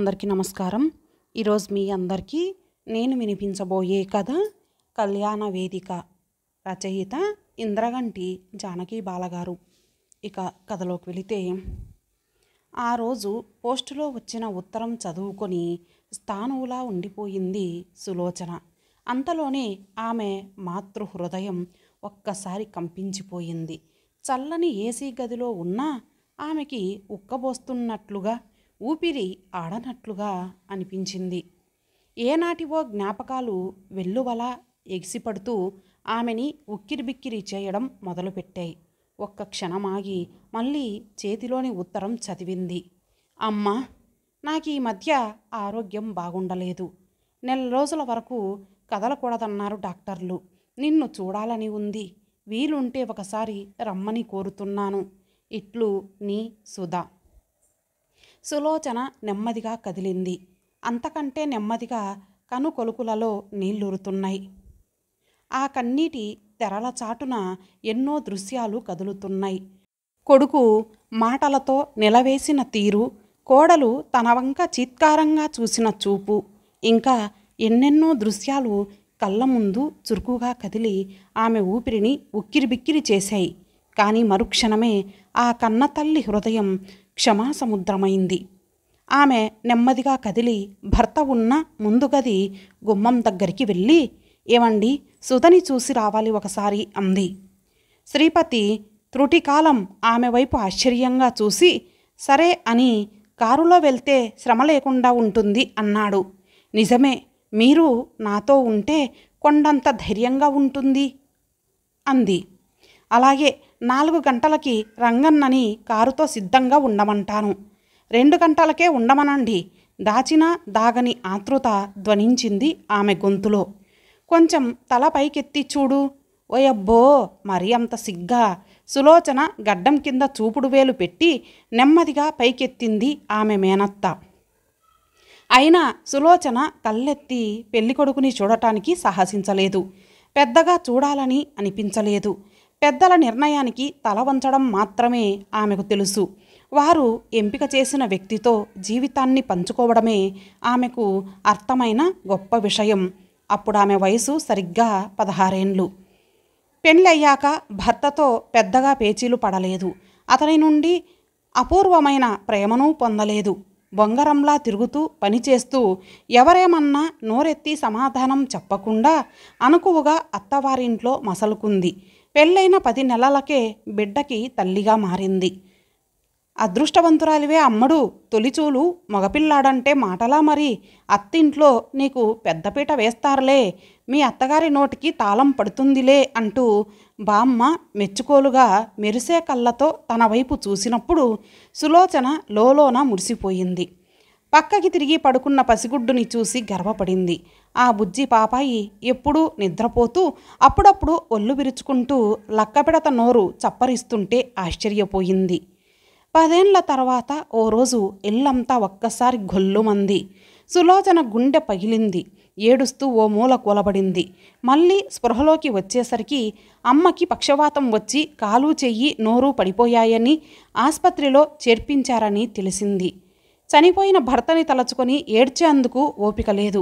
అందరికీ నమస్కారం ఈరోజు మీ అందరికీ నేను వినిపించబోయే కథ కళ్యాణ వేదిక రచయిత ఇంద్రగంటి జానకి బాలగారు ఇక కథలోకి వెళితే ఆ రోజు పోస్టులో వచ్చిన ఉత్తరం చదువుకొని స్థానువులా ఉండిపోయింది సులోచన అంతలోనే ఆమె మాతృ హృదయం ఒక్కసారి కంపించిపోయింది చల్లని ఏసీ గదిలో ఉన్నా ఆమెకి ఉక్కబోస్తున్నట్లుగా ఊపిరి ఆడనట్లుగా అనిపించింది ఏనాటివో జ్ఞాపకాలు వెల్లువల ఎగిసిపడుతూ ఆమెని ఉక్కిరిబిక్కిరి చేయడం మొదలుపెట్టాయి ఒక్క క్షణమాగి మళ్ళీ చేతిలోని ఉత్తరం చదివింది అమ్మ నాకు ఈ మధ్య ఆరోగ్యం బాగుండలేదు నెల రోజుల వరకు కదలకూడదన్నారు డాక్టర్లు నిన్ను చూడాలని ఉంది వీలుంటే ఒకసారి రమ్మని కోరుతున్నాను ఇట్లు నీ సుధా సులోచన నెమ్మదిగా కదిలింది అంతకంటే నెమ్మదిగా కనుకొలుకులలో నీళ్లురుతున్నాయి ఆ కన్నీటి తెరల చాటున ఎన్నో దృశ్యాలు కదులుతున్నాయి కొడుకు మాటలతో నిలవేసిన తీరు కోడలు తన వంక చీత్కారంగా చూసిన చూపు ఇంకా ఎన్నెన్నో దృశ్యాలు కళ్ళ ముందు చురుకుగా కదిలి ఆమె ఊపిరిని ఉక్కిరిబిక్కిరి చేశాయి కానీ మరుక్షణమే ఆ కన్నతల్లి హృదయం క్షమాసముద్రమైంది ఆమె నెమ్మదిగా కదిలి భర్త ఉన్న ముందుగది గుమ్మం దగ్గరికి వెళ్ళి ఏవండి సుధని చూసి రావాలి ఒకసారి అంది శ్రీపతి త్రుటికాలం ఆమె వైపు ఆశ్చర్యంగా చూసి సరే అని కారులో వెళ్తే శ్రమ లేకుండా ఉంటుంది అన్నాడు నిజమే మీరు నాతో ఉంటే కొండంత ధైర్యంగా ఉంటుంది అంది అలాగే నాలుగు గంటలకి రంగన్నని కారుతో సిద్ధంగా ఉండమంటాను రెండు గంటలకే ఉండమనండి దాచిన దాగని ఆతృత ధ్వనించింది ఆమె గొంతులో కొంచెం తల పైకెత్తి చూడు ఓయబ్బో మరి అంత సిగ్గా సులోచన గడ్డం కింద చూపుడు వేలు పెట్టి నెమ్మదిగా పైకెత్తింది ఆమె మేనత్త అయినా సులోచన కళ్ళెత్తి పెళ్ళికొడుకుని చూడటానికి సాహసించలేదు పెద్దగా చూడాలని అనిపించలేదు పెద్దల నిర్ణయానికి తల వంచడం మాత్రమే ఆమెకు తెలుసు వారు ఎంపిక చేసిన వ్యక్తితో జీవితాన్ని పంచుకోవడమే ఆమెకు అర్థమైన గొప్ప విషయం అప్పుడు ఆమె వయసు సరిగ్గా పదహారేండ్లు పెళ్ళయ్యాక భర్తతో పెద్దగా పేచీలు పడలేదు అతని నుండి అపూర్వమైన ప్రేమను పొందలేదు బొంగరంలా తిరుగుతూ పనిచేస్తూ ఎవరేమన్నా నోరెత్తి సమాధానం చెప్పకుండా అనుకువగా అత్తవారింట్లో మసలుకుంది పెళ్ళైన పది నెలలకే బిడ్డకి తల్లిగా మారింది అదృష్టవంతురాలివే అమ్మడు తొలిచూలు మగపిల్లాడంటే మాటలా మరి అత్తింట్లో నీకు పెద్దపీట వేస్తారులే మీ అత్తగారి నోటికి తాళం పడుతుందిలే అంటూ బామ్మ మెచ్చుకోలుగా మెరిసే కళ్ళతో తన వైపు చూసినప్పుడు సులోచన లోలోన మురిసిపోయింది పక్కకి తిరిగి పడుకున్న పసిగుడ్డుని చూసి గర్వపడింది ఆ బుజ్జి పాపాయి ఎప్పుడూ నిద్రపోతూ అప్పుడప్పుడు ఒళ్ళు విరుచుకుంటూ లక్కపెడత నోరు చప్పరిస్తుంటే ఆశ్చర్యపోయింది పదేండ్ల తర్వాత ఓ రోజు ఇల్లంతా ఒక్కసారి గొల్లుమంది సులోచన గుండె పగిలింది ఏడుస్తూ ఓ మూల కూలబడింది మళ్ళీ స్పృహలోకి వచ్చేసరికి అమ్మకి పక్షవాతం వచ్చి కాలు చెయ్యి నోరు పడిపోయాయని ఆసుపత్రిలో చేర్పించారని తెలిసింది చనిపోయిన భర్తని తలచుకొని ఏడ్చేందుకు ఓపిక లేదు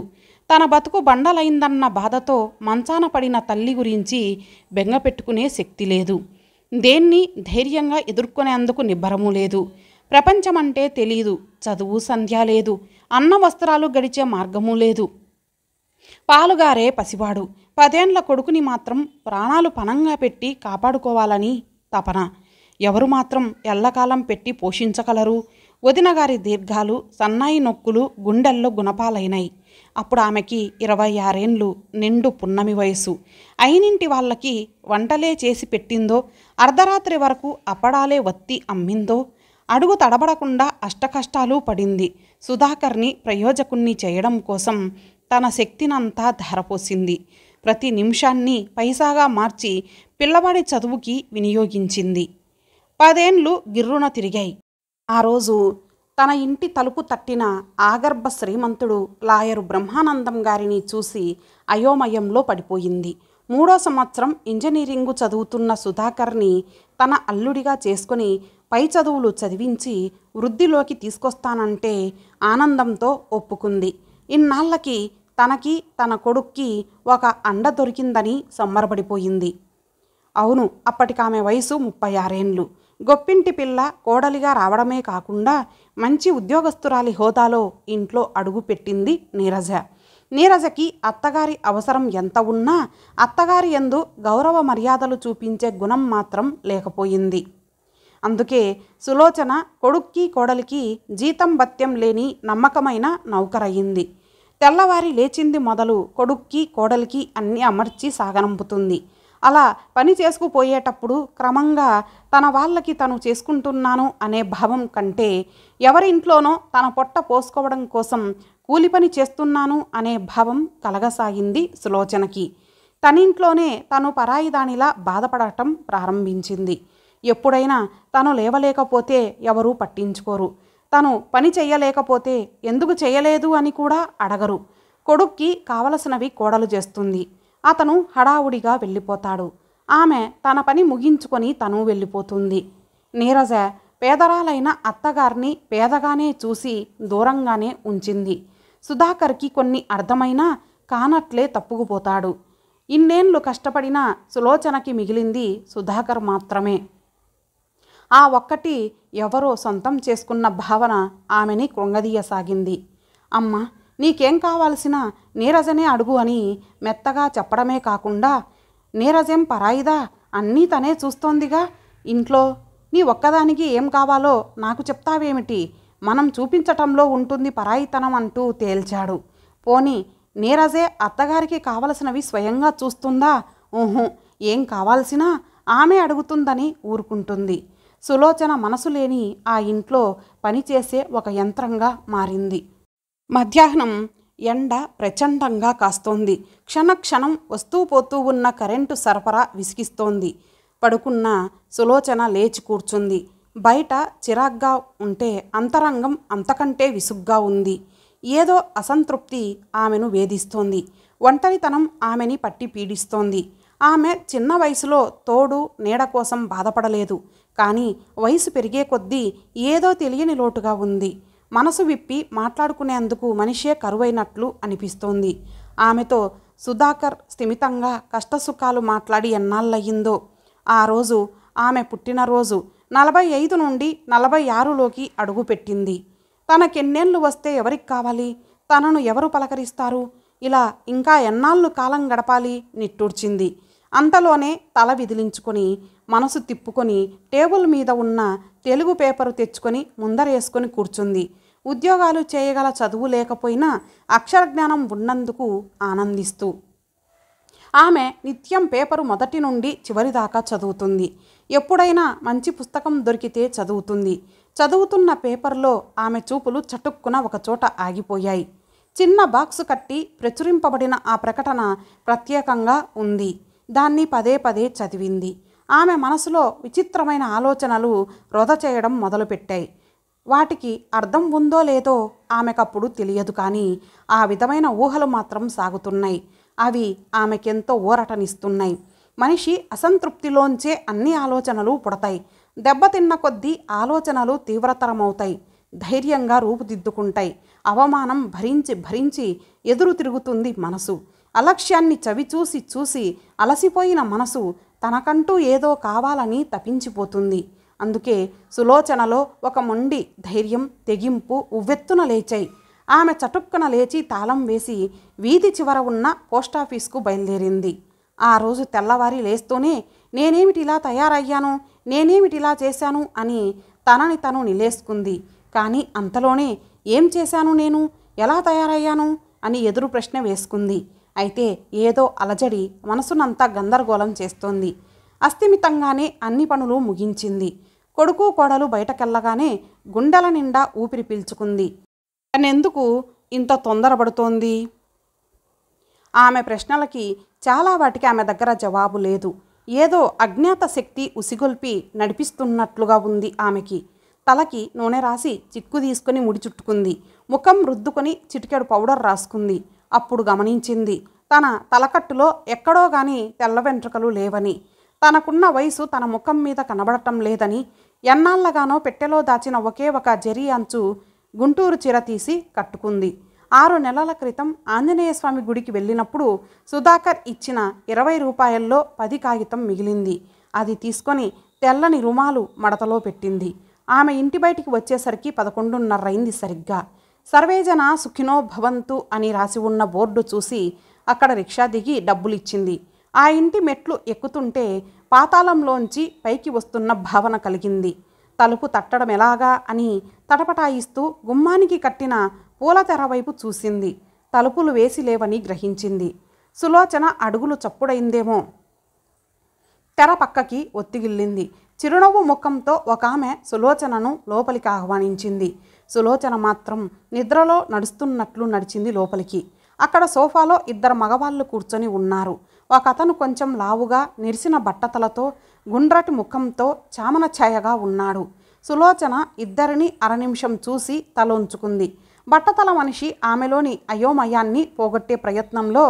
తన బతుకు బండలైందన్న బాధతో మంచాన పడిన తల్లి గురించి బెంగపెట్టుకునే శక్తి లేదు దేన్ని ధైర్యంగా ఎదుర్కొనేందుకు నిబ్బరము లేదు ప్రపంచమంటే తెలీదు చదువు సంధ్య లేదు అన్న వస్త్రాలు గడిచే మార్గము లేదు పాలుగారే పసివాడు పదేండ్ల కొడుకుని మాత్రం ప్రాణాలు పణంగా పెట్టి కాపాడుకోవాలని తపన ఎవరు మాత్రం ఎల్లకాలం పెట్టి పోషించగలరు వదినగారి దీర్ఘాలు సన్నాయి నొక్కులు గుండెల్లో గుణపాలైనాయి అప్పుడు ఆమెకి ఇరవై ఆరేండ్లు నిండు పున్నమి వయసు అయినింటి వాళ్ళకి వంటలే చేసి పెట్టిందో అర్ధరాత్రి వరకు అప్పడాలే వత్తి అమ్మిందో అడుగు తడబడకుండా అష్టకష్టాలు పడింది సుధాకర్ని ప్రయోజకుణ్ణి చేయడం కోసం తన శక్తినంతా ధారపోసింది ప్రతి నిమిషాన్ని పైసాగా మార్చి పిల్లవాడి చదువుకి వినియోగించింది పదేండ్లు గిర్రున తిరిగాయి ఆ రోజు తన ఇంటి తలుపు తట్టిన ఆగర్భ శ్రీమంతుడు లాయరు బ్రహ్మానందం గారిని చూసి అయోమయంలో పడిపోయింది మూడో సంవత్సరం ఇంజనీరింగు చదువుతున్న సుధాకర్ని తన అల్లుడిగా చేసుకుని పై చదువులు చదివించి వృద్ధిలోకి తీసుకొస్తానంటే ఆనందంతో ఒప్పుకుంది ఇన్నాళ్ళకి తనకి తన కొడుక్కి ఒక అండ దొరికిందని సంబరపడిపోయింది అవును అప్పటికి ఆమె వయసు ముప్పై ఆరేండ్లు గొప్పింటి పిల్ల కోడలిగా రావడమే కాకుండా మంచి ఉద్యోగస్తురాలి హోదాలో ఇంట్లో అడుగు పెట్టింది నీరజ నీరజకి అత్తగారి అవసరం ఎంత ఉన్నా అత్తగారి ఎందు గౌరవ మర్యాదలు చూపించే గుణం మాత్రం లేకపోయింది అందుకే సులోచన కొడుక్కి కోడలికి జీతం భత్యం లేని నమ్మకమైన నౌకరయ్యింది తెల్లవారి లేచింది మొదలు కొడుక్కి కోడలికి అన్ని అమర్చి సాగనంపుతుంది అలా పని చేసుకుపోయేటప్పుడు క్రమంగా తన వాళ్ళకి తను చేసుకుంటున్నాను అనే భావం కంటే ఎవరింట్లోనో తన పొట్ట పోసుకోవడం కోసం కూలి పని చేస్తున్నాను అనే భావం కలగసాగింది సులోచనకి తనింట్లోనే తను పరాయి దానిలా బాధపడటం ప్రారంభించింది ఎప్పుడైనా తను లేవలేకపోతే ఎవరూ పట్టించుకోరు తను పని చేయలేకపోతే ఎందుకు చేయలేదు అని కూడా అడగరు కొడుక్కి కావలసినవి కోడలు చేస్తుంది అతను హడావుడిగా వెళ్ళిపోతాడు ఆమె తన పని ముగించుకొని తను వెళ్ళిపోతుంది నీరజ పేదరాలైన అత్తగారిని పేదగానే చూసి దూరంగానే ఉంచింది సుధాకర్కి కొన్ని అర్థమైనా కానట్లే తప్పుకుపోతాడు ఇన్నేళ్లు కష్టపడిన సులోచనకి మిగిలింది సుధాకర్ మాత్రమే ఆ ఒక్కటి ఎవరో సొంతం చేసుకున్న భావన ఆమెని కృంగదీయసాగింది అమ్మ నీకేం కావాల్సిన నీరజనే అడుగు అని మెత్తగా చెప్పడమే కాకుండా నీరజేం పరాయిదా అన్నీ తనే చూస్తోందిగా ఇంట్లో నీ ఒక్కదానికి ఏం కావాలో నాకు చెప్తావేమిటి మనం చూపించటంలో ఉంటుంది పరాయితనం అంటూ తేల్చాడు పోని నీరజే అత్తగారికి కావలసినవి స్వయంగా చూస్తుందా ఊహు ఏం కావాల్సినా ఆమె అడుగుతుందని ఊరుకుంటుంది సులోచన మనసు లేని ఆ ఇంట్లో పనిచేసే ఒక యంత్రంగా మారింది మధ్యాహ్నం ఎండ ప్రచండంగా కాస్తోంది క్షణక్షణం వస్తూ పోతూ ఉన్న కరెంటు సరఫరా విసిగిస్తోంది పడుకున్న సులోచన లేచి కూర్చుంది బయట చిరాగ్గా ఉంటే అంతరంగం అంతకంటే విసుగ్గా ఉంది ఏదో అసంతృప్తి ఆమెను వేధిస్తోంది ఒంటరితనం ఆమెని పట్టి పీడిస్తోంది ఆమె చిన్న వయసులో తోడు నీడ కోసం బాధపడలేదు కానీ వయసు పెరిగే కొద్దీ ఏదో తెలియని లోటుగా ఉంది మనసు విప్పి మాట్లాడుకునేందుకు మనిషే కరువైనట్లు అనిపిస్తోంది ఆమెతో సుధాకర్ స్థిమితంగా కష్టసుఖాలు మాట్లాడి ఎన్నాళ్ళయ్యిందో ఆ రోజు ఆమె పుట్టినరోజు నలభై ఐదు నుండి నలభై ఆరులోకి అడుగుపెట్టింది తనకెన్నేళ్ళు వస్తే ఎవరికి కావాలి తనను ఎవరు పలకరిస్తారు ఇలా ఇంకా ఎన్నాళ్ళు కాలం గడపాలి నిట్టూర్చింది అంతలోనే తల విదిలించుకొని మనసు తిప్పుకొని టేబుల్ మీద ఉన్న తెలుగు పేపరు తెచ్చుకొని ముందరేసుకొని కూర్చుంది ఉద్యోగాలు చేయగల చదువు లేకపోయినా అక్షరజ్ఞానం ఉన్నందుకు ఆనందిస్తూ ఆమె నిత్యం పేపరు మొదటి నుండి చివరి దాకా చదువుతుంది ఎప్పుడైనా మంచి పుస్తకం దొరికితే చదువుతుంది చదువుతున్న పేపర్లో ఆమె చూపులు చటుక్కున ఒకచోట ఆగిపోయాయి చిన్న బాక్సు కట్టి ప్రచురింపబడిన ఆ ప్రకటన ప్రత్యేకంగా ఉంది దాన్ని పదే పదే చదివింది ఆమె మనసులో విచిత్రమైన ఆలోచనలు వృధ చేయడం మొదలుపెట్టాయి వాటికి అర్థం ఉందో లేదో ఆమెకప్పుడు తెలియదు కానీ ఆ విధమైన ఊహలు మాత్రం సాగుతున్నాయి అవి ఆమెకెంతో ఊరటనిస్తున్నాయి మనిషి అసంతృప్తిలోంచే అన్ని ఆలోచనలు పుడతాయి దెబ్బతిన్న కొద్దీ ఆలోచనలు తీవ్రతరమవుతాయి ధైర్యంగా రూపుదిద్దుకుంటాయి అవమానం భరించి భరించి ఎదురు తిరుగుతుంది మనసు అలక్ష్యాన్ని చవిచూసి చూసి అలసిపోయిన మనసు తనకంటూ ఏదో కావాలని తపించిపోతుంది అందుకే సులోచనలో ఒక మొండి ధైర్యం తెగింపు ఉవ్వెత్తున లేచాయి ఆమె చటుక్కున లేచి తాళం వేసి వీధి చివర ఉన్న పోస్టాఫీస్కు బయలుదేరింది ఆ రోజు తెల్లవారి లేస్తూనే నేనేమిటిలా తయారయ్యాను నేనేమిటిలా చేశాను అని తనని తను నిలేసుకుంది కానీ అంతలోనే ఏం చేశాను నేను ఎలా తయారయ్యాను అని ఎదురు ప్రశ్న వేసుకుంది అయితే ఏదో అలజడి మనసునంతా గందరగోళం చేస్తోంది అస్థిమితంగానే అన్ని పనులు ముగించింది కొడుకు కోడలు బయటకెళ్ళగానే గుండెల నిండా ఊపిరి పీల్చుకుంది తనెందుకు ఇంత తొందరపడుతోంది ఆమె ప్రశ్నలకి చాలా వాటికి ఆమె దగ్గర జవాబు లేదు ఏదో అజ్ఞాత శక్తి ఉసిగొల్పి నడిపిస్తున్నట్లుగా ఉంది ఆమెకి తలకి నూనె రాసి చిక్కు తీసుకుని ముడి చుట్టుకుంది ముఖం రుద్దుకొని చిటికెడు పౌడర్ రాసుకుంది అప్పుడు గమనించింది తన తలకట్టులో ఎక్కడో గాని తెల్ల వెంట్రుకలు లేవని తనకున్న వయసు తన ముఖం మీద కనబడటం లేదని ఎన్నాళ్ళగానో పెట్టెలో దాచిన ఒకే ఒక జరి అంచు గుంటూరు చీర తీసి కట్టుకుంది ఆరు నెలల క్రితం ఆంజనేయ స్వామి గుడికి వెళ్ళినప్పుడు సుధాకర్ ఇచ్చిన ఇరవై రూపాయల్లో పది కాగితం మిగిలింది అది తీసుకొని తెల్లని రుమాలు మడతలో పెట్టింది ఆమె ఇంటి బయటికి వచ్చేసరికి పదకొండున్నరైంది సరిగ్గా సర్వేజన సుఖినో భవంతు అని రాసి ఉన్న బోర్డు చూసి అక్కడ రిక్షా దిగి డబ్బులిచ్చింది ఆ ఇంటి మెట్లు ఎక్కుతుంటే పాతాళంలోంచి పైకి వస్తున్న భావన కలిగింది తలుపు తట్టడం ఎలాగా అని తటపటాయిస్తూ గుమ్మానికి కట్టిన పూల తెరవైపు చూసింది తలుపులు వేసి లేవని గ్రహించింది సులోచన అడుగులు చప్పుడైందేమో తెర పక్కకి ఒత్తిగిల్లింది చిరునవ్వు ముఖంతో ఒక ఆమె సులోచనను లోపలికి ఆహ్వానించింది సులోచన మాత్రం నిద్రలో నడుస్తున్నట్లు నడిచింది లోపలికి అక్కడ సోఫాలో ఇద్దరు మగవాళ్ళు కూర్చొని ఉన్నారు ఒక అతను కొంచెం లావుగా నిరిసిన బట్టతలతో గుండ్రటి ముఖంతో చామన ఛాయగా ఉన్నాడు సులోచన ఇద్దరిని అరనిమిషం చూసి తలొంచుకుంది బట్టతల మనిషి ఆమెలోని అయోమయాన్ని పోగొట్టే ప్రయత్నంలో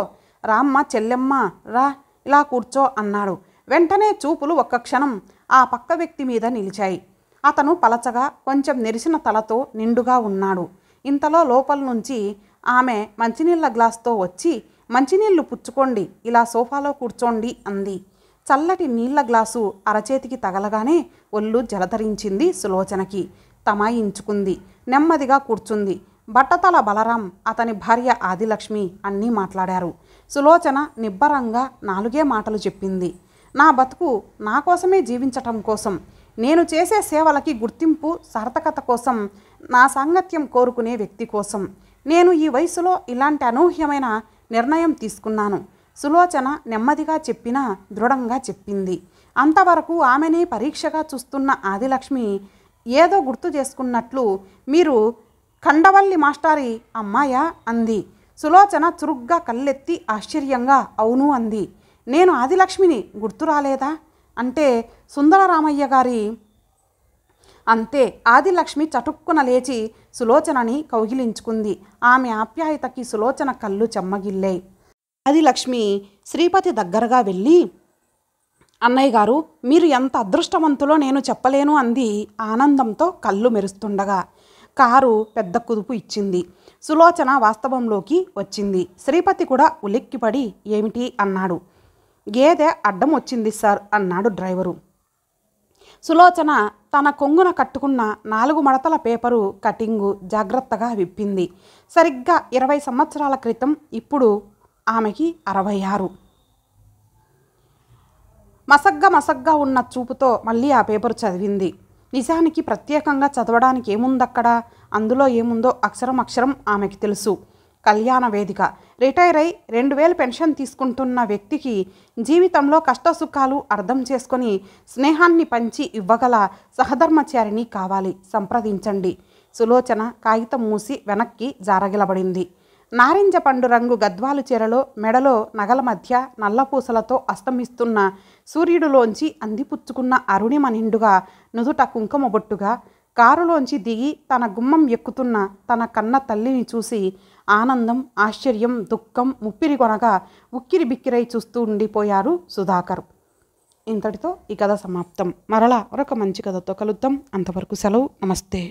రామ్మ చెల్లెమ్మ రా ఇలా కూర్చో అన్నాడు వెంటనే చూపులు ఒక్క క్షణం ఆ పక్క వ్యక్తి మీద నిలిచాయి అతను పలచగా కొంచెం నెరిసిన తలతో నిండుగా ఉన్నాడు ఇంతలో లోపల నుంచి ఆమె మంచినీళ్ళ గ్లాస్తో వచ్చి మంచినీళ్లు పుచ్చుకోండి ఇలా సోఫాలో కూర్చోండి అంది చల్లటి నీళ్ల గ్లాసు అరచేతికి తగలగానే ఒళ్ళు జలధరించింది సులోచనకి తమాయించుకుంది నెమ్మదిగా కూర్చుంది బట్టతల బలరాం అతని భార్య ఆదిలక్ష్మి అన్నీ మాట్లాడారు సులోచన నిబ్బరంగా నాలుగే మాటలు చెప్పింది నా బతుకు నా కోసమే జీవించటం కోసం నేను చేసే సేవలకి గుర్తింపు సార్థకత కోసం నా సాంగత్యం కోరుకునే వ్యక్తి కోసం నేను ఈ వయసులో ఇలాంటి అనూహ్యమైన నిర్ణయం తీసుకున్నాను సులోచన నెమ్మదిగా చెప్పినా దృఢంగా చెప్పింది అంతవరకు ఆమెని పరీక్షగా చూస్తున్న ఆదిలక్ష్మి ఏదో గుర్తు చేసుకున్నట్లు మీరు కండవల్లి మాస్టారి అమ్మాయా అంది సులోచన చురుగ్గా కళ్ళెత్తి ఆశ్చర్యంగా అవును అంది నేను ఆదిలక్ష్మిని గుర్తురాలేదా అంటే సుందరరామయ్య గారి అంతే ఆదిలక్ష్మి చటుక్కున లేచి సులోచనని కౌగిలించుకుంది ఆమె ఆప్యాయతకి సులోచన కళ్ళు చెమ్మగిల్లాయి ఆదిలక్ష్మి శ్రీపతి దగ్గరగా వెళ్ళి అన్నయ్య గారు మీరు ఎంత అదృష్టవంతులో నేను చెప్పలేను అంది ఆనందంతో కళ్ళు మెరుస్తుండగా కారు పెద్ద కుదుపు ఇచ్చింది సులోచన వాస్తవంలోకి వచ్చింది శ్రీపతి కూడా ఉలిక్కిపడి ఏమిటి అన్నాడు గేదె అడ్డం వచ్చింది సార్ అన్నాడు డ్రైవరు సులోచన తన కొంగున కట్టుకున్న నాలుగు మడతల పేపరు కటింగు జాగ్రత్తగా విప్పింది సరిగ్గా ఇరవై సంవత్సరాల క్రితం ఇప్పుడు ఆమెకి అరవై ఆరు మసగ్గా మసగ్గా ఉన్న చూపుతో మళ్ళీ ఆ పేపరు చదివింది నిజానికి ప్రత్యేకంగా చదవడానికి ఏముందక్కడ అందులో ఏముందో అక్షరం అక్షరం ఆమెకి తెలుసు కళ్యాణ వేదిక రిటైర్ అయి రెండు వేలు పెన్షన్ తీసుకుంటున్న వ్యక్తికి జీవితంలో కష్టసుఖాలు అర్థం చేసుకొని స్నేహాన్ని పంచి ఇవ్వగల సహధర్మచారిని కావాలి సంప్రదించండి సులోచన కాగితం మూసి వెనక్కి జారగిలబడింది నారింజ పండు రంగు గద్వాలు చీరలో మెడలో నగల మధ్య నల్లపూసలతో అస్తమిస్తున్న సూర్యుడులోంచి అందిపుచ్చుకున్న అరుణిమ నిండుగా నుదుట కుంకుమ బొట్టుగా కారులోంచి దిగి తన గుమ్మం ఎక్కుతున్న తన కన్న తల్లిని చూసి ఆనందం ఆశ్చర్యం దుఃఖం ముప్పిరి కొనగా ఉక్కిరి బిక్కిరై చూస్తూ ఉండిపోయారు సుధాకర్ ఇంతటితో ఈ కథ సమాప్తం మరలా మరొక మంచి కథతో కలుద్దాం అంతవరకు సెలవు నమస్తే